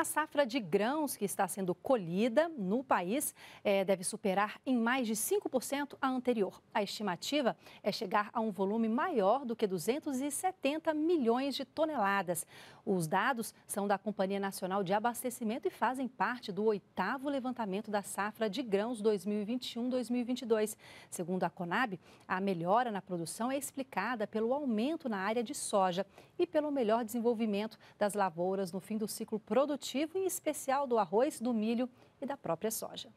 A safra de grãos que está sendo colhida no país eh, deve superar em mais de 5% a anterior. A estimativa é chegar a um volume maior do que 270 milhões de toneladas. Os dados são da Companhia Nacional de Abastecimento e fazem parte do oitavo levantamento da safra de grãos 2021-2022. Segundo a Conab, a melhora na produção é explicada pelo aumento na área de soja e pelo melhor desenvolvimento das lavouras no fim do ciclo produtivo em especial do arroz, do milho e da própria soja.